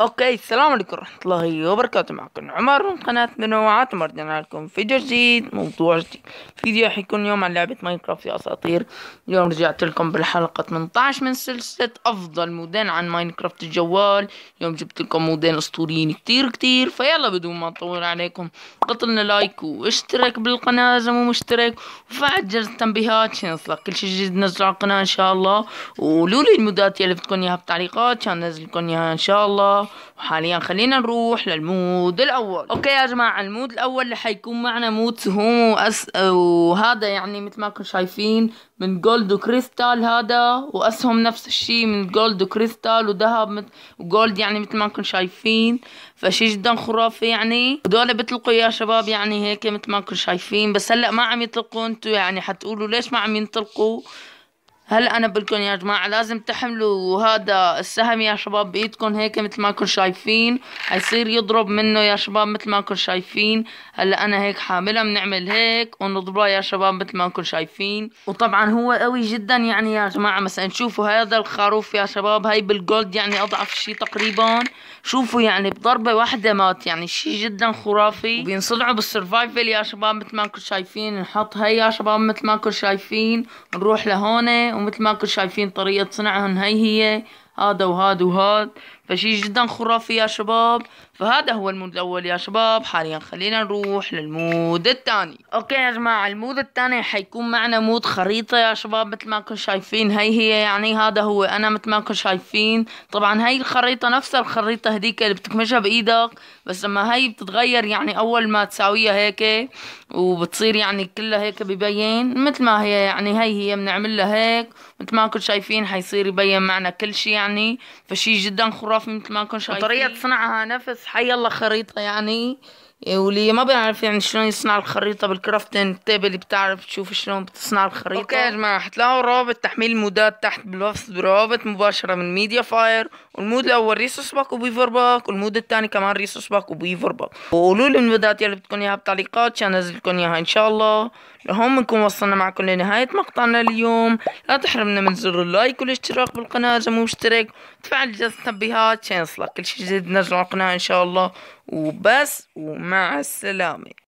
اوكي السلام عليكم ورحمة الله وبركاته معكم عمر من قناة منوعات مرجعنا لكم فيديو جديد موضوع جديد فيديو حيكون اليوم عن لعبة ماينكرافت يا اساطير اليوم رجعت لكم بالحلقة 18 من سلسلة افضل مودين عن ماينكرافت الجوال اليوم جبت لكم مودين اسطوريين كتير كتير فيلا بدون ما اطول عليكم لنا لايك واشترك بالقناة اذا مو مشترك وفعل جرس التنبيهات عشان يوصلك كل شي جديد نزل على القناة ان شاء الله وقولوا لي المودات يلي بدكم اياها بالتعليقات عشان انزل لكم اياها ان شاء الله وحاليا خلينا نروح للمود الأول أوكي يا جماعة المود الأول اللي حيكون معنا مود سهوم وأس... وهذا يعني مثل ما كنتم شايفين من جولد وكريستال هذا وأسهم نفس الشي من جولد وكريستال وذهب مت... وجولد يعني مثل ما كنتم شايفين فشي جدا خرافي يعني ودول بيطلقوا يا شباب يعني هيك مثل ما كنتم شايفين بس هلأ ما عم يطلقوا انتوا يعني حتقولوا ليش ما عم ينطلقوا هلا انا بقول يا جماعه لازم تحملوا هذا السهم يا شباب بايدكم هيك مثل ما انكم شايفين حيصير يضرب منه يا شباب مثل ما انكم شايفين هلا انا هيك حاملها بنعمل هيك ونضربها يا شباب مثل ما انكم شايفين وطبعا هو قوي جدا يعني يا جماعه مثلا يعني شوفوا هذا الخروف يا شباب هاي بالجولد يعني اضعف شيء تقريبا شوفوا يعني بضربه واحده مات يعني شيء جدا خرافي وبينصدعوا بالسرفايفل يا شباب مثل ما انكم شايفين نحط هي يا شباب مثل ما انكم شايفين نروح لهون ومثل ما كنتوا شايفين طريقة صنعهم هاي هي هذا وهذا وهذا فشي جدا خرافي يا شباب فهذا هو المود الاول يا شباب حاليا خلينا نروح للمود الثاني اوكي يا جماعه المود الثاني حيكون معنا مود خريطه يا شباب مثل ما كنتم شايفين هي هي يعني هذا هو انا مثل ما كنتم شايفين طبعا هي الخريطه نفس الخريطه هذيك اللي بتكمشها بايدك بس لما هي بتتغير يعني اول ما تساويها هيك وبتصير يعني كلها هيك ببين مثل ما هي يعني هي هي بنعمل لها هيك مثل ما كنتم شايفين حيصير يبين معنا كل شيء يعني يعني فشي جدا خرافي مثل ما كنت شايفين طريقة صنعها نفس حي الله خريطة يعني إيه، واللي ما بيعرف يعني شلون يصنع الخريطة بالكرافتن تيبل بتعرف تشوف شلون بتصنع الخريطة اوكي يا جماعة حتلاقوا رابط تحميل المودات تحت بالوصف برابط مباشرة من ميديا فاير والمود الأول ريسوس باك وبيفر باك والمود الثاني كمان ريسوس باك وبيفر باك وقولوا لي المودات يلي بدكم اياها بالتعليقات عشان لكم اياها ان شاء الله لهون بنكون وصلنا معكم لنهاية مقطعنا اليوم لا تحرمنا من زر اللايك والاشتراك بالقناة إذا مو مشترك وتفعل جرس التنبيهات عشان يصلك كل شي جديد على القناة ان شاء الله وبس ومع السلامة